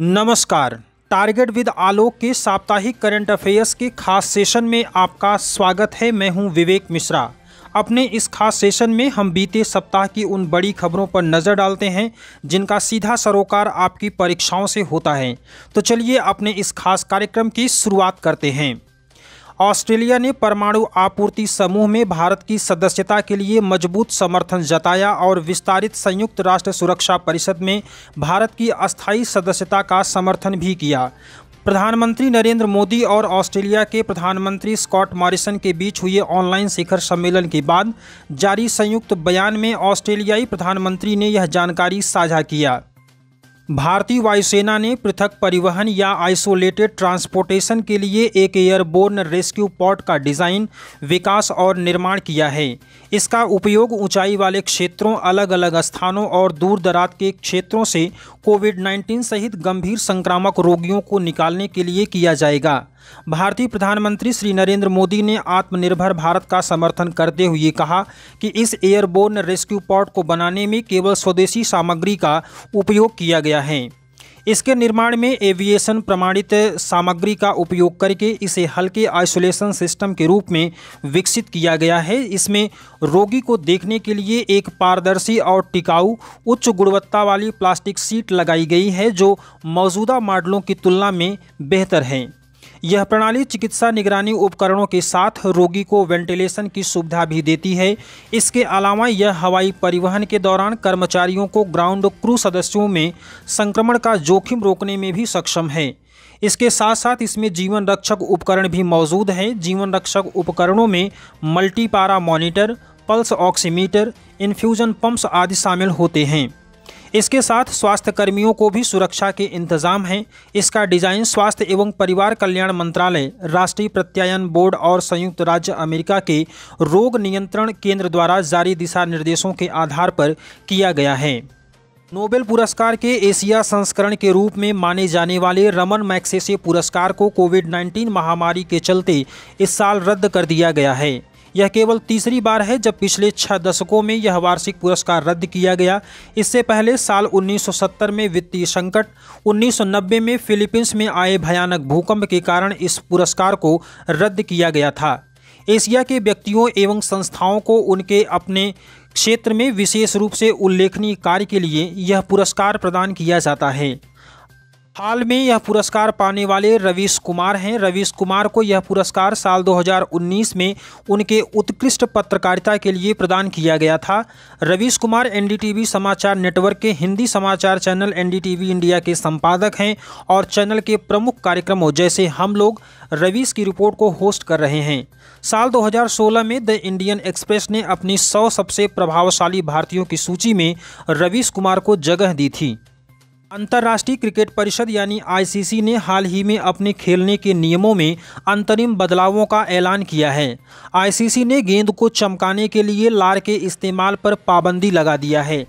नमस्कार target with आलोक के साप्ताहिक करंट अफेयर्स के खास सेशन में आपका स्वागत है मैं हूं विवेक मिश्रा अपने इस खास सेशन में हम बीते सप्ताह की उन बड़ी खबरों पर नज़र डालते हैं जिनका सीधा सरोकार आपकी परीक्षाओं से होता है तो चलिए अपने इस खास कार्यक्रम की शुरुआत करते हैं ऑस्ट्रेलिया ने परमाणु आपूर्ति समूह में भारत की सदस्यता के लिए मजबूत समर्थन जताया और विस्तारित संयुक्त राष्ट्र सुरक्षा परिषद में भारत की अस्थायी सदस्यता का समर्थन भी किया प्रधानमंत्री नरेंद्र मोदी और ऑस्ट्रेलिया के प्रधानमंत्री स्कॉट मॉरिसन के बीच हुए ऑनलाइन शिखर सम्मेलन के बाद जारी संयुक्त बयान में ऑस्ट्रेलियाई प्रधानमंत्री ने यह जानकारी साझा किया भारतीय वायुसेना ने पृथक परिवहन या आइसोलेटेड ट्रांसपोर्टेशन के लिए एक एयरबोर्न रेस्क्यू पॉट का डिज़ाइन विकास और निर्माण किया है इसका उपयोग ऊंचाई वाले क्षेत्रों अलग अलग स्थानों और दूर दराज के क्षेत्रों से कोविड 19 सहित गंभीर संक्रामक रोगियों को निकालने के लिए किया जाएगा भारतीय प्रधानमंत्री श्री नरेंद्र मोदी ने आत्मनिर्भर भारत का समर्थन करते हुए कहा कि इस एयरबोर्न रेस्क्यू पॉट को बनाने में केवल स्वदेशी सामग्री का उपयोग किया गया है इसके निर्माण में एविएशन प्रमाणित सामग्री का उपयोग करके इसे हल्के आइसोलेशन सिस्टम के रूप में विकसित किया गया है इसमें रोगी को देखने के लिए एक पारदर्शी और टिकाऊ उच्च गुणवत्ता वाली प्लास्टिक सीट लगाई गई है जो मौजूदा मॉडलों की तुलना में बेहतर है यह प्रणाली चिकित्सा निगरानी उपकरणों के साथ रोगी को वेंटिलेशन की सुविधा भी देती है इसके अलावा यह हवाई परिवहन के दौरान कर्मचारियों को ग्राउंड क्रू सदस्यों में संक्रमण का जोखिम रोकने में भी सक्षम है इसके साथ साथ इसमें जीवन रक्षक उपकरण भी मौजूद हैं जीवन रक्षक उपकरणों में multipara monitor pulse oximeter infusion pumps आदि शामिल होते हैं इसके साथ स्वास्थ्य कर्मियों को भी सुरक्षा के इंतजाम हैं इसका डिजाइन स्वास्थ्य एवं परिवार कल्याण मंत्रालय राष्ट्रीय प्रत्यायन बोर्ड और संयुक्त राज्य अमेरिका के रोग नियंत्रण केंद्र द्वारा जारी दिशा निर्देशों के आधार पर किया गया है नोबेल पुरस्कार के एशिया संस्करण के रूप में माने जाने वाले रमन मैक्सेसे पुरस्कार को कोविड 19 महामारी के चलते इस साल रद्द कर दिया गया है यह केवल तीसरी बार है जब पिछले छह दशकों में यह वार्षिक पुरस्कार रद्द किया गया इससे पहले साल 1970 में वित्तीय संकट 1990 में फिलीपींस में आए भयानक भूकंप के कारण इस पुरस्कार को रद्द किया गया था एशिया के व्यक्तियों एवं संस्थाओं को उनके अपने क्षेत्र में विशेष रूप से उल्लेखनीय कार्य के लिए यह पुरस्कार प्रदान किया जाता है हाल में यह पुरस्कार पाने वाले रवीश कुमार हैं रवीश कुमार को यह पुरस्कार साल 2019 में उनके उत्कृष्ट पत्रकारिता के लिए प्रदान किया गया था रवीश कुमार एनडीटीवी समाचार नेटवर्क के हिंदी समाचार चैनल एनडीटीवी इंडिया के संपादक हैं और चैनल के प्रमुख कार्यक्रमों जैसे हम लोग रवीश की रिपोर्ट को होस्ट कर रहे हैं साल 2016 में द इंडियन एक्सप्रेस ने अपनी सौ सबसे प्रभावशाली भारतीयों की सूची में रवीश कुमार को जगह दी थी अंतर्राष्ट्रीय क्रिकेट परिषद यानी आईसीसी ने हाल ही में अपने खेलने के नियमों में अंतरिम बदलावों का ऐलान किया है आईसीसी ने गेंद को चमकाने के लिए लार के इस्तेमाल पर पाबंदी लगा दिया है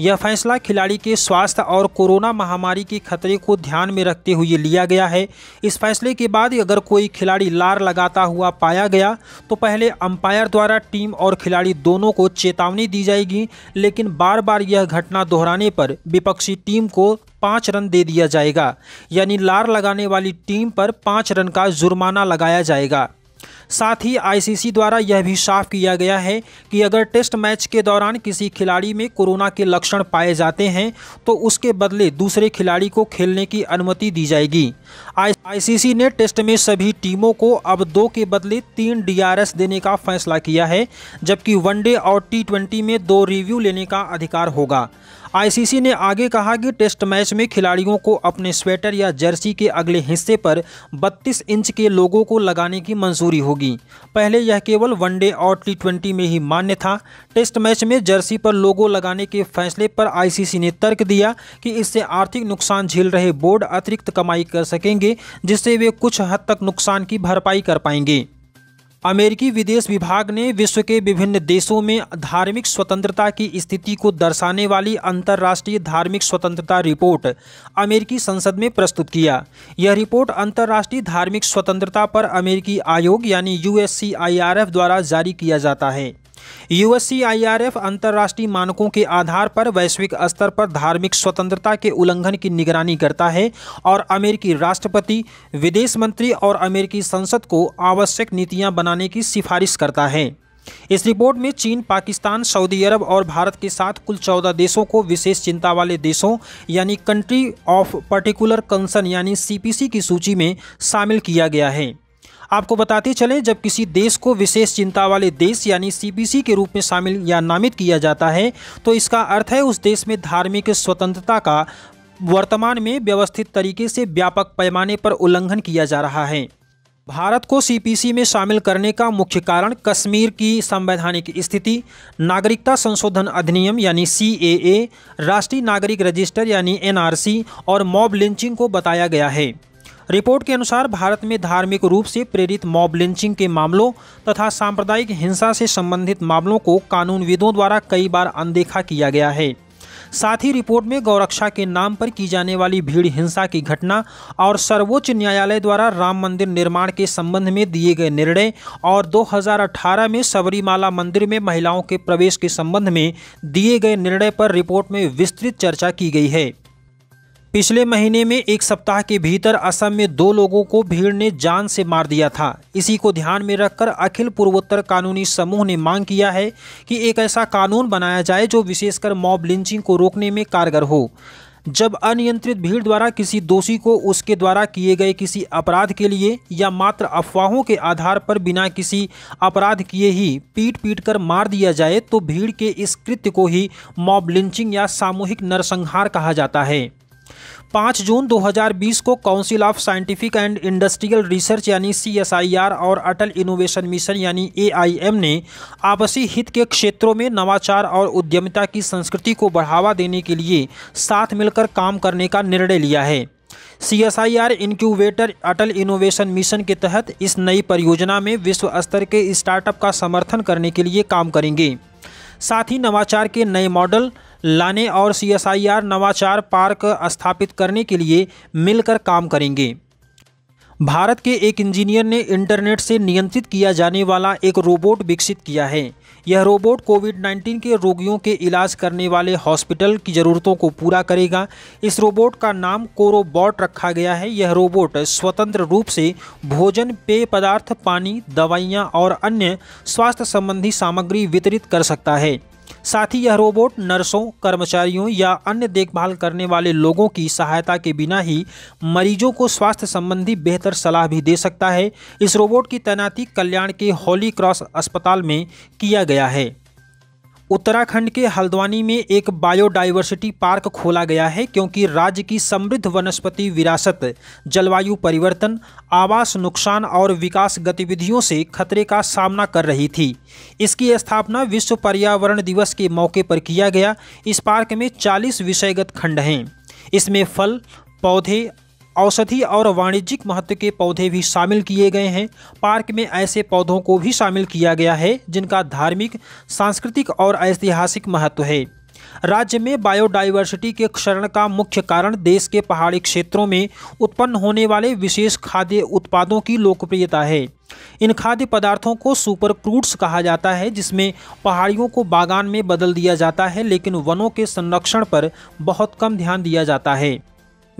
यह फैसला खिलाड़ी के स्वास्थ्य और कोरोना महामारी के खतरे को ध्यान में रखते हुए लिया गया है इस फैसले के बाद अगर कोई खिलाड़ी लार लगाता हुआ पाया गया तो पहले अंपायर द्वारा टीम और खिलाड़ी दोनों को चेतावनी दी जाएगी लेकिन बार बार यह घटना दोहराने पर विपक्षी टीम को पाँच रन दे दिया जाएगा यानी लार लगाने वाली टीम पर पाँच रन का जुर्माना लगाया जाएगा साथ ही आईसीसी द्वारा यह भी साफ किया गया है कि अगर टेस्ट मैच के दौरान किसी खिलाड़ी में कोरोना के लक्षण पाए जाते हैं तो उसके बदले दूसरे खिलाड़ी को खेलने की अनुमति दी जाएगी आईसीसी ने टेस्ट में सभी टीमों को अब दो के बदले तीन डीआरएस देने का फैसला किया है जबकि वनडे और टी में दो रिव्यू लेने का अधिकार होगा आईसीसी ने आगे कहा कि टेस्ट मैच में खिलाड़ियों को अपने स्वेटर या जर्सी के अगले हिस्से पर 32 इंच के लोगों को लगाने की मंजूरी होगी पहले यह केवल वनडे और टी में ही मान्य था टेस्ट मैच में जर्सी पर लोगो लगाने के फैसले पर आईसीसी ने तर्क दिया कि इससे आर्थिक नुकसान झेल रहे बोर्ड अतिरिक्त कमाई कर सकेंगे जिससे वे कुछ हद तक नुकसान की भरपाई कर पाएंगे अमेरिकी विदेश विभाग ने विश्व के विभिन्न देशों में धार्मिक स्वतंत्रता की स्थिति को दर्शाने वाली अंतर्राष्ट्रीय धार्मिक स्वतंत्रता रिपोर्ट अमेरिकी संसद में प्रस्तुत किया यह रिपोर्ट अंतर्राष्ट्रीय धार्मिक स्वतंत्रता पर अमेरिकी आयोग यानी यूएससीआईआरएफ द्वारा जारी किया जाता है यूएससीआईआरएफ अंतर्राष्ट्रीय मानकों के आधार पर वैश्विक स्तर पर धार्मिक स्वतंत्रता के उल्लंघन की निगरानी करता है और अमेरिकी राष्ट्रपति विदेश मंत्री और अमेरिकी संसद को आवश्यक नीतियां बनाने की सिफारिश करता है इस रिपोर्ट में चीन पाकिस्तान सऊदी अरब और भारत के साथ कुल चौदह देशों को विशेष चिंता वाले देशों यानी कंट्री ऑफ पर्टिकुलर कंसर्न यानी सीपीसी की सूची में शामिल किया गया है आपको बताते चलें जब किसी देश को विशेष चिंता वाले देश यानी सीबीसी के रूप में शामिल या नामित किया जाता है तो इसका अर्थ है उस देश में धार्मिक स्वतंत्रता का वर्तमान में व्यवस्थित तरीके से व्यापक पैमाने पर उल्लंघन किया जा रहा है भारत को सीपीसी में शामिल करने का मुख्य कारण कश्मीर की संवैधानिक स्थिति नागरिकता संशोधन अधिनियम यानी सीएए, राष्ट्रीय नागरिक रजिस्टर यानी एनआरसी और मॉब लिंचिंग को बताया गया है रिपोर्ट के अनुसार भारत में धार्मिक रूप से प्रेरित मॉब लिंचिंग के मामलों तथा सांप्रदायिक हिंसा से संबंधित मामलों को कानूनविदों द्वारा कई बार अनदेखा किया गया है साथ ही रिपोर्ट में गौरक्षा के नाम पर की जाने वाली भीड़ हिंसा की घटना और सर्वोच्च न्यायालय द्वारा राम मंदिर निर्माण के संबंध में दिए गए निर्णय और 2018 में सबरीमाला मंदिर में महिलाओं के प्रवेश के संबंध में दिए गए निर्णय पर रिपोर्ट में विस्तृत चर्चा की गई है पिछले महीने में एक सप्ताह के भीतर असम में दो लोगों को भीड़ ने जान से मार दिया था इसी को ध्यान में रखकर अखिल पूर्वोत्तर कानूनी समूह ने मांग किया है कि एक ऐसा कानून बनाया जाए जो विशेषकर मॉब लिंचिंग को रोकने में कारगर हो जब अनियंत्रित भीड़ द्वारा किसी दोषी को उसके द्वारा किए गए किसी अपराध के लिए या मात्र अफवाहों के आधार पर बिना किसी अपराध किए ही पीट पीट कर मार दिया जाए तो भीड़ के इस कृत्य को ही मॉब लिंचिंग या सामूहिक नरसंहार कहा जाता है पाँच जून 2020 को council of scientific and industrial research यानी सी और अटल इनोवेशन मिशन यानी ए ने आपसी हित के क्षेत्रों में नवाचार और उद्यमिता की संस्कृति को बढ़ावा देने के लिए साथ मिलकर काम करने का निर्णय लिया है C S I R incubator Atal innovation mission के तहत इस नई परियोजना में विश्व स्तर के स्टार्टअप का समर्थन करने के लिए काम करेंगे साथ ही नवाचार के नए मॉडल लाने और सीएसआईआर नवाचार पार्क स्थापित करने के लिए मिलकर काम करेंगे भारत के एक इंजीनियर ने इंटरनेट से नियंत्रित किया जाने वाला एक रोबोट विकसित किया है यह रोबोट कोविड 19 के रोगियों के इलाज करने वाले हॉस्पिटल की ज़रूरतों को पूरा करेगा इस रोबोट का नाम कोरोबॉट रखा गया है यह रोबोट स्वतंत्र रूप से भोजन पेय पदार्थ पानी दवाइयाँ और अन्य स्वास्थ्य संबंधी सामग्री वितरित कर सकता है साथ ही यह रोबोट नर्सों कर्मचारियों या अन्य देखभाल करने वाले लोगों की सहायता के बिना ही मरीजों को स्वास्थ्य संबंधी बेहतर सलाह भी दे सकता है इस रोबोट की तैनाती कल्याण के हॉली क्रॉस अस्पताल में किया गया है उत्तराखंड के हल्द्वानी में एक बायोडाइवर्सिटी पार्क खोला गया है क्योंकि राज्य की समृद्ध वनस्पति विरासत जलवायु परिवर्तन आवास नुकसान और विकास गतिविधियों से खतरे का सामना कर रही थी इसकी स्थापना विश्व पर्यावरण दिवस के मौके पर किया गया इस पार्क में 40 विषयगत खंड हैं इसमें फल पौधे औषधि और वाणिज्यिक महत्व के पौधे भी शामिल किए गए हैं पार्क में ऐसे पौधों को भी शामिल किया गया है जिनका धार्मिक सांस्कृतिक और ऐतिहासिक महत्व है राज्य में बायोडाइवर्सिटी के क्षरण का मुख्य कारण देश के पहाड़ी क्षेत्रों में उत्पन्न होने वाले विशेष खाद्य उत्पादों की लोकप्रियता है इन खाद्य पदार्थों को सुपर क्रूट्स कहा जाता है जिसमें पहाड़ियों को बागान में बदल दिया जाता है लेकिन वनों के संरक्षण पर बहुत कम ध्यान दिया जाता है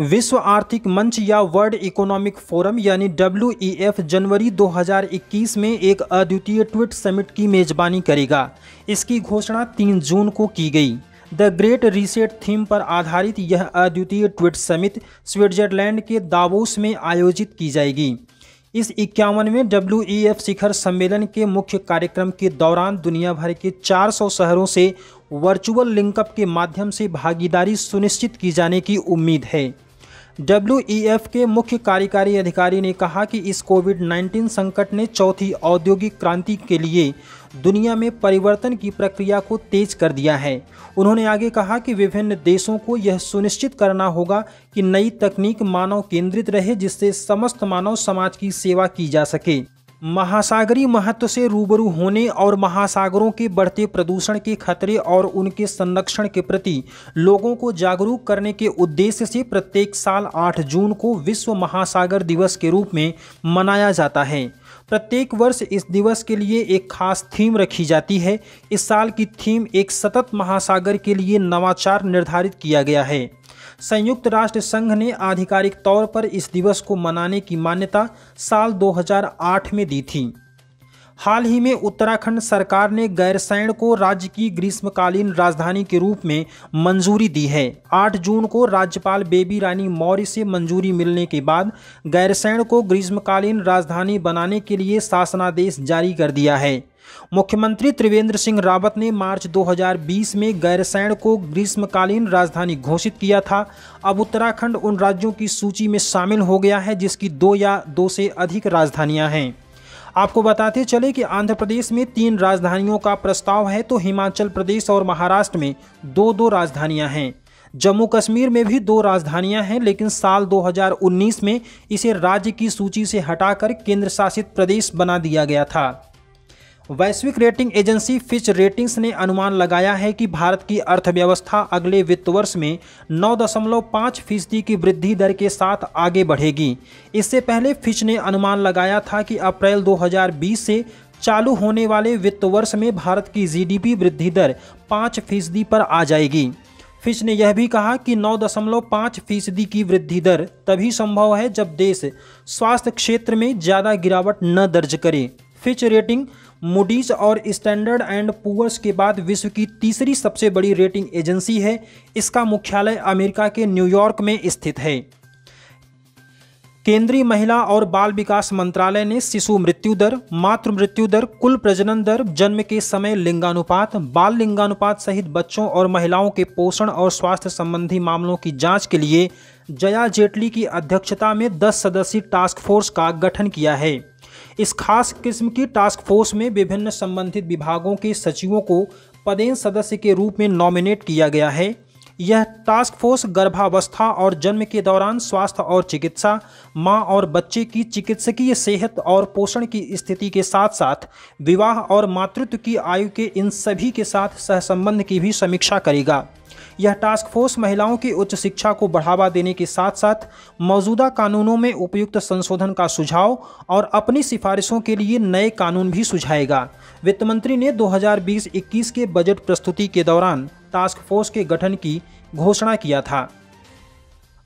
विश्व आर्थिक मंच या वर्ल्ड इकोनॉमिक फोरम यानी डब्ल्यू e जनवरी 2021 में एक अद्वितीय ट्विट समिट की मेजबानी करेगा इसकी घोषणा 3 जून को की गई द ग्रेट रीसेट थीम पर आधारित यह अद्वितीय ट्विट समिट स्विट्जरलैंड के दावोस में आयोजित की जाएगी इस इक्यावनवें डब्ल्यू e शिखर सम्मेलन के मुख्य कार्यक्रम के दौरान दुनिया भर के 400 शहरों से वर्चुअल लिंकअप के माध्यम से भागीदारी सुनिश्चित की जाने की उम्मीद है डब्ल्यू e के मुख्य कार्यकारी अधिकारी ने कहा कि इस कोविड 19 संकट ने चौथी औद्योगिक क्रांति के लिए दुनिया में परिवर्तन की प्रक्रिया को तेज कर दिया है उन्होंने आगे कहा कि विभिन्न देशों को यह सुनिश्चित करना होगा कि नई तकनीक मानव केंद्रित रहे जिससे समस्त मानव समाज की सेवा की जा सके महासागरी महत्व से रूबरू होने और महासागरों के बढ़ते प्रदूषण के खतरे और उनके संरक्षण के प्रति लोगों को जागरूक करने के उद्देश्य से प्रत्येक साल 8 जून को विश्व महासागर दिवस के रूप में मनाया जाता है प्रत्येक वर्ष इस दिवस के लिए एक खास थीम रखी जाती है इस साल की थीम एक सतत महासागर के लिए नवाचार निर्धारित किया गया है संयुक्त राष्ट्र संघ ने आधिकारिक तौर पर इस दिवस को मनाने की मान्यता साल 2008 में दी थी हाल ही में उत्तराखंड सरकार ने गैरसैण को राज्य की ग्रीष्मकालीन राजधानी के रूप में मंजूरी दी है 8 जून को राज्यपाल बेबी रानी मौर्य से मंजूरी मिलने के बाद गैरसैण को ग्रीष्मकालीन राजधानी बनाने के लिए शासनादेश जारी कर दिया है मुख्यमंत्री त्रिवेंद्र सिंह रावत ने मार्च 2020 में गैरसैण को ग्रीष्मकालीन राजधानी घोषित किया था अब उत्तराखंड उन राज्यों की सूची में शामिल हो गया है जिसकी दो या दो से अधिक राजधानियां हैं आपको बताते चले कि आंध्र प्रदेश में तीन राजधानियों का प्रस्ताव है तो हिमाचल प्रदेश और महाराष्ट्र में दो दो राजधानियां हैं जम्मू कश्मीर में भी दो राजधानियां हैं लेकिन साल 2019 में इसे राज्य की सूची से हटाकर केंद्र शासित प्रदेश बना दिया गया था वैश्विक रेटिंग एजेंसी फिच रेटिंग्स ने अनुमान लगाया है कि भारत की अर्थव्यवस्था अगले वित्त वर्ष में 9.5 फीसदी की वृद्धि दर के साथ आगे बढ़ेगी इससे पहले फिच ने अनुमान लगाया था कि अप्रैल 2020 से चालू होने वाले वित्त वर्ष में भारत की जीडीपी वृद्धि दर 5 फीसदी पर आ जाएगी फिच ने यह भी कहा कि 9.5 फीसदी की वृद्धि दर तभी संभव है जब देश स्वास्थ्य क्षेत्र में ज़्यादा गिरावट न दर्ज करे फिच रेटिंग मुडीज और स्टैंडर्ड एंड पुअर्स के बाद विश्व की तीसरी सबसे बड़ी रेटिंग एजेंसी है इसका मुख्यालय अमेरिका के न्यूयॉर्क में स्थित है केंद्रीय महिला और बाल विकास मंत्रालय ने शिशु मृत्यु दर मातृ मृत्यु दर कुल प्रजनन दर जन्म के समय लिंगानुपात बाल लिंगानुपात सहित बच्चों और महिलाओं के पोषण और स्वास्थ्य संबंधी मामलों की जांच के लिए जया जेटली की अध्यक्षता में 10 सदस्यीय टास्क फोर्स का गठन किया है इस खास किस्म की टास्क फोर्स में विभिन्न संबंधित विभागों के सचिवों को पदेन सदस्य के रूप में नॉमिनेट किया गया है यह टास्क फोर्स गर्भावस्था और जन्म के दौरान स्वास्थ्य और चिकित्सा मां और बच्चे की चिकित्सकीय सेहत और पोषण की स्थिति के साथ साथ विवाह और मातृत्व की आयु के इन सभी के साथ सहसंबंध की भी समीक्षा करेगा यह टास्क फोर्स महिलाओं की उच्च शिक्षा को बढ़ावा देने के साथ साथ मौजूदा कानूनों में उपयुक्त संशोधन का सुझाव और अपनी सिफारिशों के लिए नए कानून भी सुझाएगा वित्त मंत्री ने 2020-21 के बजट प्रस्तुति के दौरान टास्क फोर्स के गठन की घोषणा किया था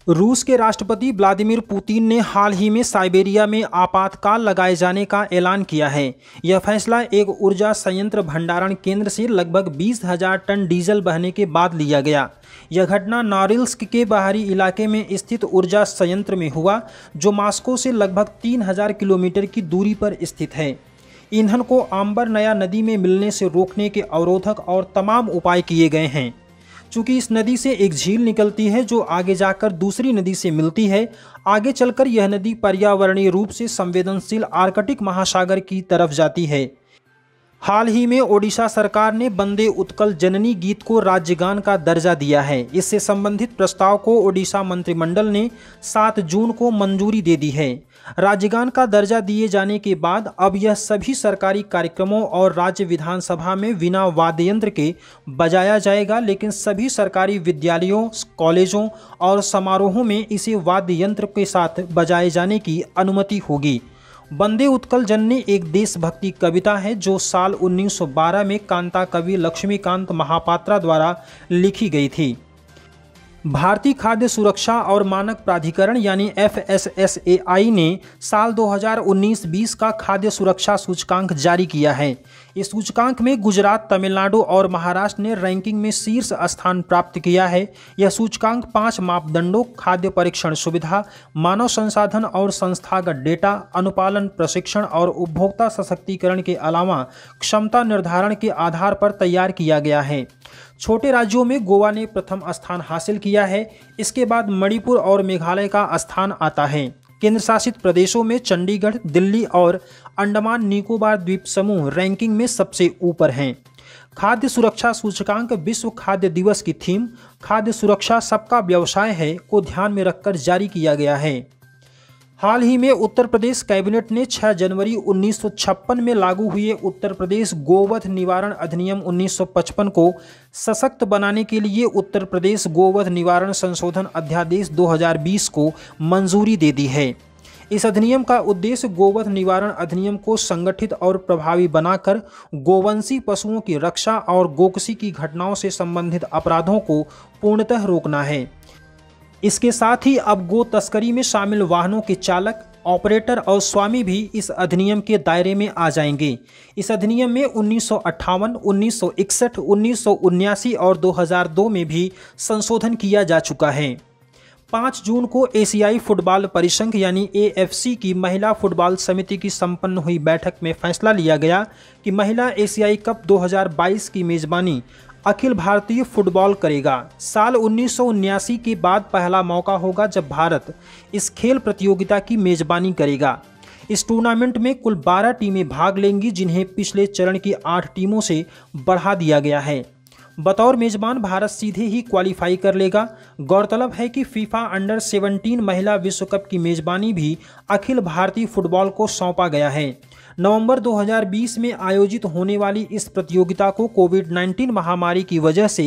रूस के राष्ट्रपति व्लादिमीर पुतिन ने हाल ही में साइबेरिया में आपातकाल लगाए जाने का ऐलान किया है यह फैसला एक ऊर्जा संयंत्र भंडारण केंद्र से लगभग बीस हजार टन डीजल बहने के बाद लिया गया यह घटना नारिल्स्क के बाहरी इलाके में स्थित ऊर्जा संयंत्र में हुआ जो मास्को से लगभग हजार किलोमीटर की दूरी पर स्थित है ईंधन को आम्बर नया नदी में मिलने से रोकने के अवरोधक और तमाम उपाय किए गए हैं चूंकि इस नदी से एक झील निकलती है जो आगे जाकर दूसरी नदी से मिलती है आगे चलकर यह नदी पर्यावरणीय रूप से संवेदनशील आर्कटिक महासागर की तरफ जाती है हाल ही में ओडिशा सरकार ने बंदे उत्कल जननी गीत को राज्यगान का दर्जा दिया है इससे संबंधित प्रस्ताव को ओडिशा मंत्रिमंडल ने 7 जून को मंजूरी दे दी है राज्यगान का दर्जा दिए जाने के बाद अब यह सभी सरकारी कार्यक्रमों और राज्य विधानसभा में बिना वाद्य यंत्र के बजाया जाएगा लेकिन सभी सरकारी विद्यालयों कॉलेजों और समारोहों में इसे वाद्य यंत्र के साथ बजाए जाने की अनुमति होगी बंदे उत्कल जन ने एक देशभक्ति कविता है जो साल 1912 में कांता कवि लक्ष्मीकांत महापात्रा द्वारा लिखी गई थी भारतीय खाद्य सुरक्षा और मानक प्राधिकरण यानी एफ ने साल 2019-20 का खाद्य सुरक्षा सूचकांक जारी किया है इस सूचकांक में गुजरात तमिलनाडु और महाराष्ट्र ने रैंकिंग में शीर्ष स्थान प्राप्त किया है यह सूचकांक पांच मापदंडों खाद्य परीक्षण सुविधा मानव संसाधन और संस्थागत डेटा अनुपालन प्रशिक्षण और उपभोक्ता सशक्तिकरण के अलावा क्षमता निर्धारण के आधार पर तैयार किया गया है छोटे राज्यों में गोवा ने प्रथम स्थान हासिल किया है इसके बाद मणिपुर और मेघालय का स्थान आता है केंद्र शासित प्रदेशों में चंडीगढ़ दिल्ली और अंडमान निकोबार द्वीप समूह रैंकिंग में सबसे ऊपर हैं खाद्य सुरक्षा सूचकांक विश्व खाद्य दिवस की थीम खाद्य सुरक्षा सबका व्यवसाय है को ध्यान में रखकर जारी किया गया है हाल ही में उत्तर प्रदेश कैबिनेट ने 6 जनवरी 1956 में लागू हुए उत्तर प्रदेश गोवध निवारण अधिनियम 1955 को सशक्त बनाने के लिए उत्तर प्रदेश गोवध निवारण संशोधन अध्यादेश 2020 को मंजूरी दे दी है इस अधिनियम का उद्देश्य गोवध निवारण अधिनियम को संगठित और प्रभावी बनाकर गोवंशी पशुओं की रक्षा और गोकसी की घटनाओं से संबंधित अपराधों को पूर्णतः रोकना है इसके साथ ही अब गो तस्करी में शामिल वाहनों के चालक ऑपरेटर और स्वामी भी इस अधिनियम के दायरे में आ जाएंगे इस अधिनियम में उन्नीस सौ अट्ठावन उन्नीस सौ इकसठ उन्नीस सौ उन्यासी और 2002 में भी संशोधन किया जा चुका है पाँच जून को एशियाई फुटबॉल परिसंघ यानी एएफसी की महिला फुटबॉल समिति की संपन्न हुई बैठक में फैसला लिया गया कि महिला एशियाई कप 2022 की मेज़बानी अखिल भारतीय फुटबॉल करेगा साल उन्नीस के बाद पहला मौका होगा जब भारत इस खेल प्रतियोगिता की मेजबानी करेगा इस टूर्नामेंट में कुल 12 टीमें भाग लेंगी जिन्हें पिछले चरण की 8 टीमों से बढ़ा दिया गया है बतौर मेजबान भारत सीधे ही क्वालिफाई कर लेगा गौरतलब है कि फीफा अंडर 17 महिला विश्व कप की मेजबानी भी अखिल भारतीय फुटबॉल को सौंपा गया है नवंबर 2020 में आयोजित होने वाली इस प्रतियोगिता को कोविड 19 महामारी की वजह से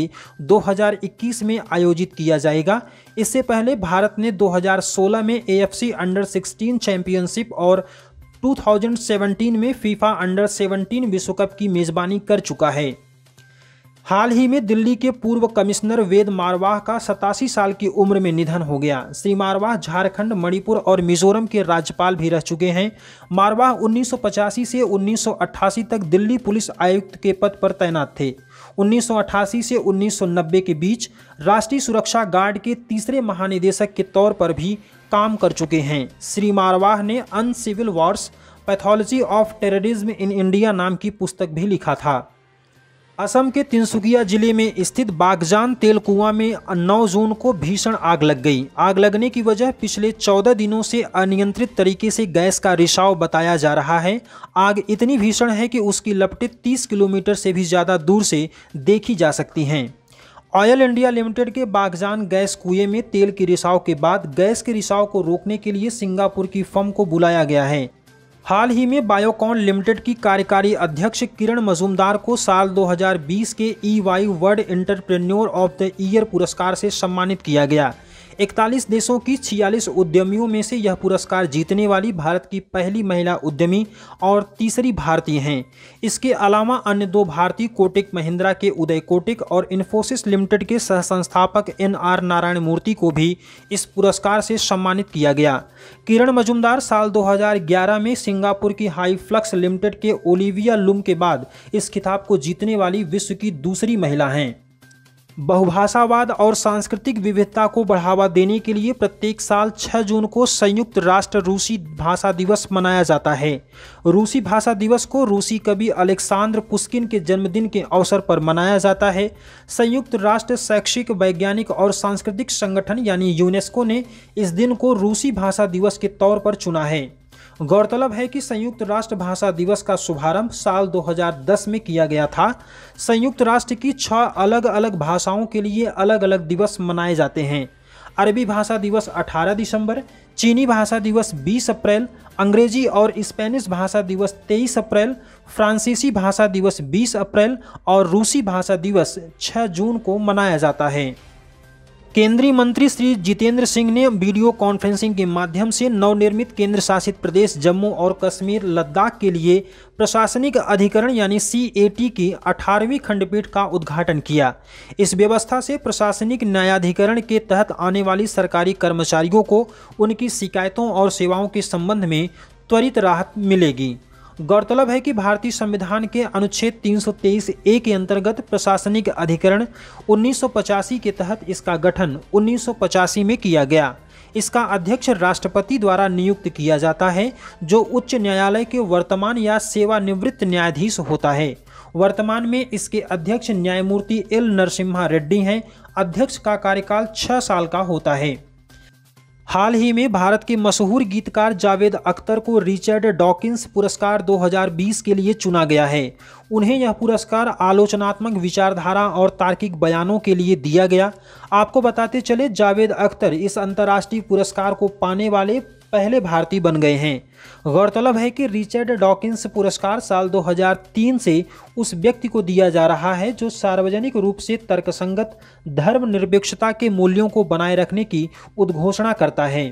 2021 में आयोजित किया जाएगा इससे पहले भारत ने 2016 में एएफसी अंडर 16 चैंपियनशिप और 2017 में फीफा अंडर 17 विश्व कप की मेजबानी कर चुका है हाल ही में दिल्ली के पूर्व कमिश्नर वेद मारवाह का सतासी साल की उम्र में निधन हो गया श्री मारवाह झारखंड मणिपुर और मिजोरम के राज्यपाल भी रह चुके हैं मारवाह उन्नीस से उन्नीस तक दिल्ली पुलिस आयुक्त के पद पर तैनात थे 1988 से 1990 के बीच राष्ट्रीय सुरक्षा गार्ड के तीसरे महानिदेशक के तौर पर भी काम कर चुके हैं श्री मारवाह ने uncivil wars pathology of terrorism in India नाम की पुस्तक भी लिखा था असम के तिनसुकिया जिले में स्थित बागजान तेल कुआ में 9 जून को भीषण आग लग गई आग लगने की वजह पिछले 14 दिनों से अनियंत्रित तरीके से गैस का रिसाव बताया जा रहा है आग इतनी भीषण है कि उसकी लपटें 30 किलोमीटर से भी ज़्यादा दूर से देखी जा सकती हैं ऑयल इंडिया लिमिटेड के बागजान गैस कुएं में तेल के रिसाव के बाद गैस के रिसाव को रोकने के लिए सिंगापुर की फर्म को बुलाया गया है हाल ही में बायोकॉन लिमिटेड की कार्यकारी अध्यक्ष किरण मजूमदार को साल 2020 के E Y world entrepreneur of the year पुरस्कार से सम्मानित किया गया इकतालीस देशों की छियालीस उद्यमियों में से यह पुरस्कार जीतने वाली भारत की पहली महिला उद्यमी और तीसरी भारतीय हैं इसके अलावा अन्य दो भारतीय कोटिक महिंद्रा के उदय कोटिक और इन्फोसिस लिमिटेड के सह संस्थापक एन आर नारायण मूर्ति को भी इस पुरस्कार से सम्मानित किया गया किरण मजुमदार साल 2011 में सिंगापुर की हाई फ्लक्स लिमिटेड के ओलिविया लुम के बाद इस खिताब को जीतने वाली विश्व की दूसरी महिला हैं बहुभाषावाद और सांस्कृतिक विविधता को बढ़ावा देने के लिए प्रत्येक साल 6 जून को संयुक्त राष्ट्र रूसी भाषा दिवस मनाया जाता है रूसी भाषा दिवस को रूसी कवि अलेक्सांद्र पुष्किन के जन्मदिन के अवसर पर मनाया जाता है संयुक्त राष्ट्र शैक्षिक वैज्ञानिक और सांस्कृतिक संगठन यानी यूनेस्को ने इस दिन को रूसी भाषा दिवस के तौर पर चुना है गौरतलब है कि संयुक्त राष्ट्र भाषा दिवस का शुभारंभ साल 2010 में किया गया था संयुक्त राष्ट्र की छह अलग अलग भाषाओं के लिए अलग अलग दिवस मनाए जाते हैं अरबी भाषा दिवस 18 दिसंबर चीनी भाषा दिवस 20 अप्रैल अंग्रेजी और स्पेनिश भाषा दिवस 23 अप्रैल फ्रांसीसी भाषा दिवस 20 अप्रैल और रूसी भाषा दिवस 6 जून को मनाया जाता है केंद्रीय मंत्री श्री जितेंद्र सिंह ने वीडियो कॉन्फ्रेंसिंग के माध्यम से नवनिर्मित केंद्र शासित प्रदेश जम्मू और कश्मीर लद्दाख के लिए प्रशासनिक अधिकरण यानी सी की 18वीं खंडपीठ का उद्घाटन किया इस व्यवस्था से प्रशासनिक न्यायाधिकरण के तहत आने वाली सरकारी कर्मचारियों को उनकी शिकायतों और सेवाओं के संबंध में त्वरित राहत मिलेगी गौरतलब है कि भारतीय संविधान के अनुच्छेद 323 ए के अंतर्गत प्रशासनिक अधिकरण उन्नीस के तहत इसका गठन उन्नीस में किया गया इसका अध्यक्ष राष्ट्रपति द्वारा नियुक्त किया जाता है जो उच्च न्यायालय के वर्तमान या सेवानिवृत्त न्यायाधीश होता है वर्तमान में इसके अध्यक्ष न्यायमूर्ति एल नरसिम्हा रेड्डी हैं अध्यक्ष का कार्यकाल छः साल का होता है हाल ही में भारत के मशहूर गीतकार जावेद अख्तर को रिचर्ड डॉकिंस पुरस्कार 2020 के लिए चुना गया है उन्हें यह पुरस्कार आलोचनात्मक विचारधारा और तार्किक बयानों के लिए दिया गया आपको बताते चले जावेद अख्तर इस अंतर्राष्ट्रीय पुरस्कार को पाने वाले पहले भारतीय बन गए हैं गौरतलब है कि रिचर्ड डॉकिंस पुरस्कार साल 2003 से उस व्यक्ति को दिया जा रहा है जो सार्वजनिक रूप से तर्कसंगत धर्मनिरपेक्षता के मूल्यों को बनाए रखने की उद्घोषणा करता है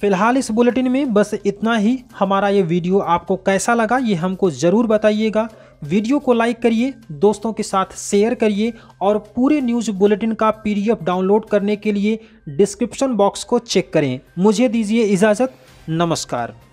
फिलहाल इस बुलेटिन में बस इतना ही हमारा ये वीडियो आपको कैसा लगा ये हमको ज़रूर बताइएगा वीडियो को लाइक करिए दोस्तों के साथ शेयर करिए और पूरे न्यूज़ बुलेटिन का पीडीएफ डाउनलोड करने के लिए डिस्क्रिप्शन बॉक्स को चेक करें मुझे दीजिए इजाज़त नमस्कार